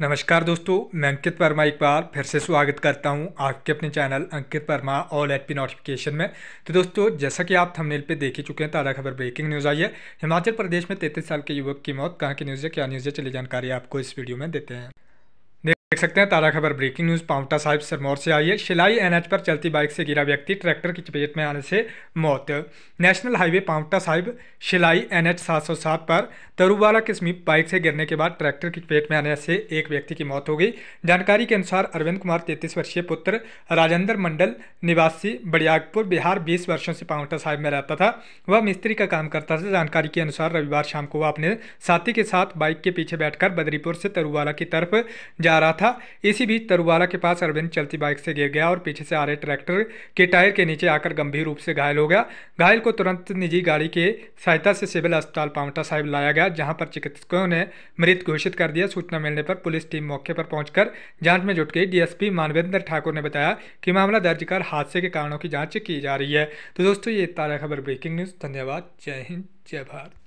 नमस्कार दोस्तों मैं अंकित वर्मा एक बार फिर से स्वागत करता हूं आपके अपने channel Ankit Verma all at P notification में तो दोस्तों जैसा कि आप थंबनेल पे देख ही चुके हैं ताज़ा खबर ब्रेकिंग न्यूज़ आई है हिमाचल प्रदेश में तैंतीस साल के युवक की मौत कहाँ की न्यूज़ है क्या न्यूज़ है चली जानकारी आपको इस वीडियो में देते हैं देख सकते हैं ताज़ा खबर ब्रेकिंग न्यूज़ पावटा साहिब सिरमौर से आई है शिलाई एनएच पर चलती बाइक से गिरा व्यक्ति ट्रैक्टर की चपेट में आने से मौत national highway Paonta Sahib Shillai NH 707 पर तरुवाला के समीप बाइक से गिरने के बाद ट्रैक्टर की चपेट में आने से एक व्यक्ति की मौत हो गई जानकारी के अनुसार अरविंद कुमार तैतीस वर्षीय पुत्र राजेंद्र मंडल निवासी बड़ियागपुर बिहार बीस वर्षो से पावटा साहिब में रहता था वह मिस्त्री का काम करता था जानकारी के अनुसार रविवार शाम को वह अपने साथी के साथ बाइक के पीछे बैठकर बदरीपुर से तरुवाला की तरफ जा रहा था था इसी बीच तरुवाला के पास अरविंद चलती बाइक से गिर गया और पीछे से आ रहे ट्रैक्टर के टायर के नीचे आकर गंभीर रूप से घायल हो गया घायल को तुरंत निजी गाड़ी के सहायता से सिविल अस्पताल पावटा साहिब लाया गया जहां पर चिकित्सकों ने मृत घोषित कर दिया सूचना मिलने पर पुलिस टीम मौके पर पहुंचकर जांच में जुट गई डीएसपी मानवेंद्र ठाकुर ने बताया कि मामला दर्ज कर हादसे के कारणों की जांच की जा रही है तो दोस्तों ये ताज़ा खबर ब्रेकिंग न्यूज़ धन्यवाद जय हिंद जय भारत